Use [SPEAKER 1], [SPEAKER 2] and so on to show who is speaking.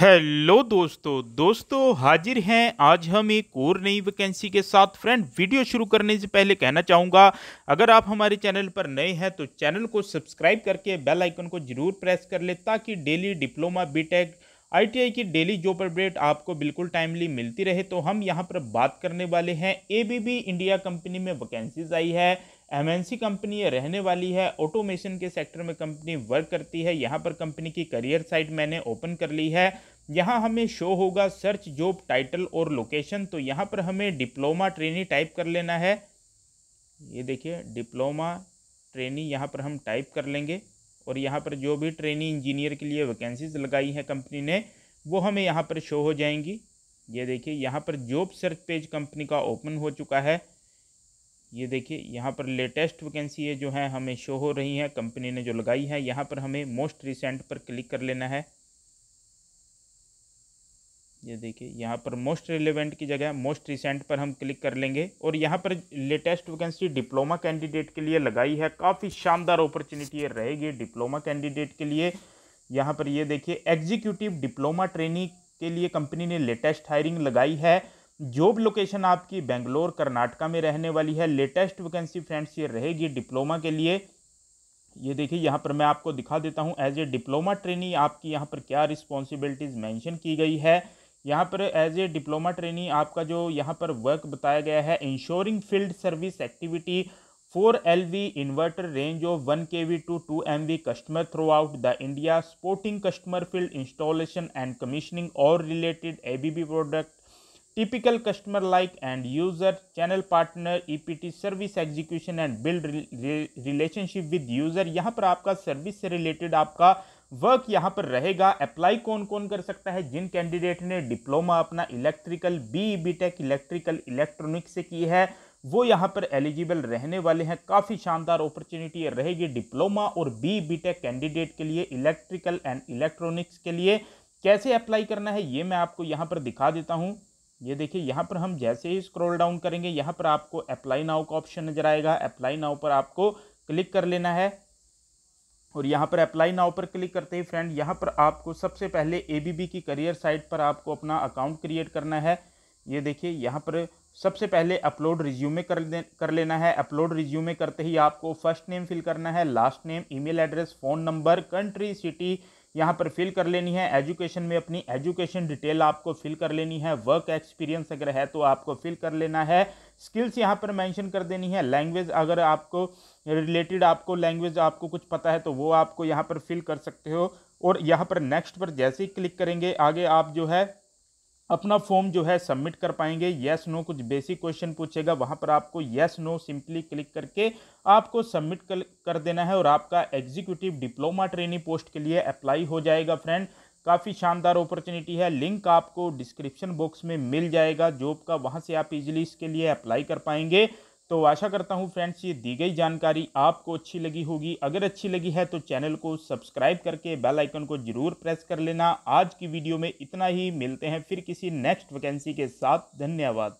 [SPEAKER 1] hello दोस्तों दोस्तों हाजिर हैं आज हम एक और नई वैकेंसी के साथ फ्रेंड वीडियो शुरू करने से पहले कहना चाहूँगा अगर आप हमारे चैनल पर नए हैं तो चैनल को सब्सक्राइब करके बेल आइकन को जरूर प्रेस कर ले ताकि डेली डिप्लोमा बीटेक आईटीआई की डेली जॉब अपडेट आपको बिल्कुल टाइमली मिलती रहे तो हम यहाँ पर बात करने वाले हैं एबीबी इंडिया कंपनी में वैकेंसीज आई है एमएनसी कंपनी रहने वाली है ऑटोमेशन के सेक्टर में कंपनी वर्क करती है यहाँ पर कंपनी की करियर साइट मैंने ओपन कर ली है यहाँ हमें शो होगा सर्च जॉब टाइटल और लोकेशन तो यहाँ पर हमें डिप्लोमा ट्रेनी टाइप कर लेना है ये देखिए डिप्लोमा ट्रेनी यहाँ पर हम टाइप कर लेंगे और यहाँ पर जो भी ट्रेनिंग इंजीनियर के लिए वैकेंसीज लगाई हैं कंपनी ने वो हमें यहाँ पर शो हो जाएंगी ये देखिए यहाँ पर जॉब सर्च पेज कंपनी का ओपन हो चुका है ये देखिए यहाँ पर लेटेस्ट वैकेंसी है जो है हमें शो हो रही हैं कंपनी ने जो लगाई है यहाँ पर हमें मोस्ट रिसेंट पर क्लिक कर लेना है ये देखिए यहाँ पर मोस्ट रिलेवेंट की जगह मोस्ट रिसेंट पर हम क्लिक कर लेंगे और यहाँ पर लेटेस्ट वैकेंसी डिप्लोमा कैंडिडेट के लिए लगाई है काफ़ी शानदार अपॉर्चुनिटी रहेगी डिप्लोमा कैंडिडेट के लिए यहाँ पर ये देखिए एग्जीक्यूटिव डिप्लोमा ट्रेनिंग के लिए कंपनी ने लेटेस्ट हायरिंग लगाई है जॉब लोकेशन आपकी बेंगलोर कर्नाटका में रहने वाली है लेटेस्ट वैकेंसी फ्रेंड्स ये रहेगी डिप्लोमा के लिए ये देखिए यहाँ पर मैं आपको दिखा देता हूँ एज ए डिप्लोमा ट्रेनी आपकी यहाँ पर क्या रिस्पॉन्सिबिलिटीज़ मेंशन की गई है यहाँ पर एज ए डिप्लोमा ट्रेनी आपका जो यहाँ पर वर्क बताया गया है insuring field service activity for L V inverter range of one k V to two M V customer throughout the India supporting customer field installation and commissioning और related A B B product typical customer like end user channel partner E P T service execution and build relationship with user यहाँ पर आपका service से related आपका work यहाँ पर रहेगा apply कौन कौन कर सकता है जिन कैंडिडेट ने डिप्लोमा अपना electrical B B tech electrical electronic से की है वो यहाँ पर एलिजिबल रहने वाले हैं काफ़ी शानदार अपॉर्चुनिटी रहेगी डिप्लोमा और बी बी टेक कैंडिडेट के लिए इलेक्ट्रिकल एंड इलेक्ट्रॉनिक्स के लिए कैसे अप्लाई करना है ये मैं आपको यहाँ पर दिखा देता हूँ ये देखिए यहाँ पर हम जैसे ही स्क्रॉल डाउन करेंगे यहाँ पर आपको अप्लाई नाउ का ऑप्शन नजर आएगा अप्लाई नाउ पर आपको क्लिक कर लेना है और यहाँ पर अप्लाई नाव पर क्लिक करते ही फ्रेंड यहाँ पर आपको सबसे पहले ए की करियर साइट पर आपको अपना अकाउंट क्रिएट करना है ये देखिए यहाँ पर सबसे पहले अपलोड रिज्यूमे कर दे कर लेना है अपलोड रिज्यूमे करते ही आपको फर्स्ट नेम फिल करना है last name email address phone number country city यहाँ पर फिल कर लेनी है एजुकेशन में अपनी एजुकेशन डिटेल आपको फिल कर लेनी है वर्क एक्सपीरियंस अगर है तो आपको फिल कर लेना है स्किल्स यहाँ पर मेंशन कर देनी है लैंग्वेज अगर आपको रिलेटेड आपको लैंग्वेज आपको कुछ पता है तो वो आपको यहाँ पर फिल कर सकते हो और यहाँ पर नेक्स्ट पर जैसे ही क्लिक करेंगे आगे आप जो है अपना फॉर्म जो है सबमिट कर पाएंगे येस नो कुछ बेसिक क्वेश्चन पूछेगा वहाँ पर आपको येस नो सिंपली क्लिक करके आपको सबमिट कर देना है और आपका एग्जीक्यूटिव डिप्लोमा ट्रेनिंग पोस्ट के लिए अप्लाई हो जाएगा फ्रेंड काफ़ी शानदार अपॉर्चुनिटी है लिंक आपको डिस्क्रिप्शन बॉक्स में मिल जाएगा जॉब का वहाँ से आप इजीली इसके लिए अप्लाई कर पाएंगे तो आशा करता हूँ फ्रेंड्स ये दी गई जानकारी आपको अच्छी लगी होगी अगर अच्छी लगी है तो चैनल को सब्सक्राइब करके बेल आइकन को ज़रूर प्रेस कर लेना आज की वीडियो में इतना ही मिलते हैं फिर किसी नेक्स्ट वैकेंसी के साथ धन्यवाद